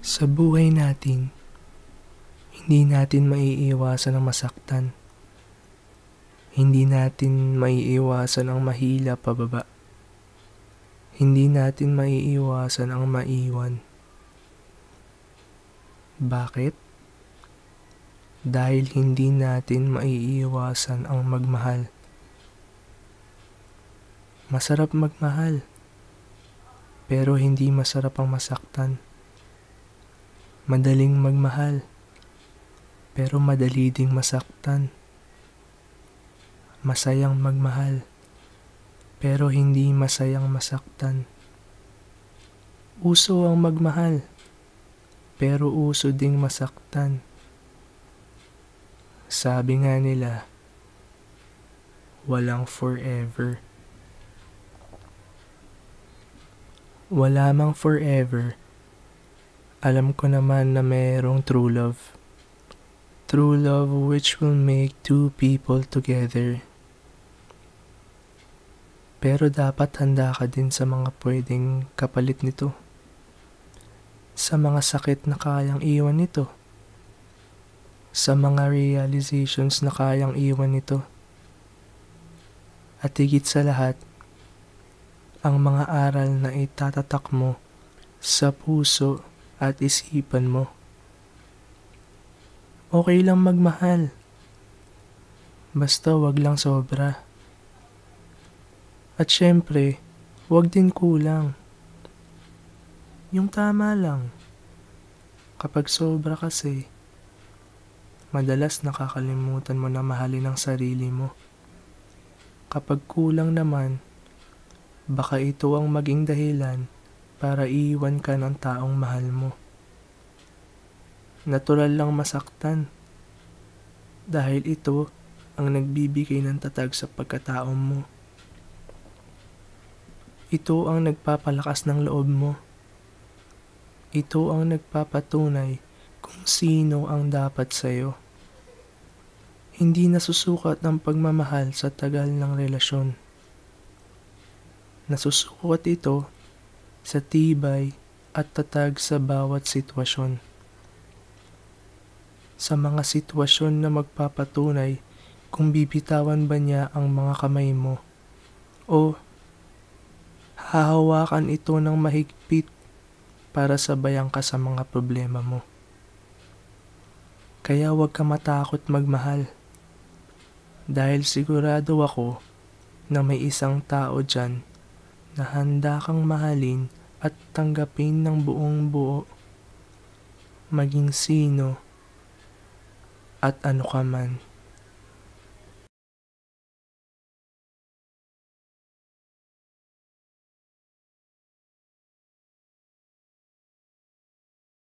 Sa buhay natin, hindi natin maiiwasan ang masaktan. Hindi natin maiiwasan ang mahila pababa. Hindi natin maiiwasan ang maiwan. Bakit? Dahil hindi natin maiiwasan ang magmahal. Masarap magmahal, pero hindi masarap ang masaktan. Madaling magmahal, pero madali ding masaktan. Masayang magmahal, pero hindi masayang masaktan. Uso ang magmahal, pero uso ding masaktan. Sabi nga nila, walang forever. Wala mang forever alam ko naman na mayroong true love. True love which will make two people together. Pero dapat handa ka din sa mga pwedeng kapalit nito. Sa mga sakit na kayang iwan nito. Sa mga realizations na kayang iwan nito. At higit sa lahat, ang mga aral na itatatak mo sa puso at isipan mo. Okay lang magmahal. Basta wag lang sobra. At syempre, wag din kulang. Yung tama lang. Kapag sobra kasi, madalas nakakalimutan mo na mahalin ang sarili mo. Kapag kulang naman, baka ito ang maging dahilan para iiwan ka ng taong mahal mo. Natural lang masaktan dahil ito ang nagbibigay ng tatag sa pagkataon mo. Ito ang nagpapalakas ng loob mo. Ito ang nagpapatunay kung sino ang dapat sa'yo. Hindi nasusukat ang pagmamahal sa tagal ng relasyon. Nasusukat ito sa tibay at tatag sa bawat sitwasyon. Sa mga sitwasyon na magpapatunay kung bibitawan ba niya ang mga kamay mo o hahawakan ito ng mahigpit para sabayan ka sa mga problema mo. Kaya huwag ka matakot magmahal. Dahil sigurado ako na may isang tao dyan na handa kang mahalin at tanggapin ng buong buo, maging sino at ano ka man.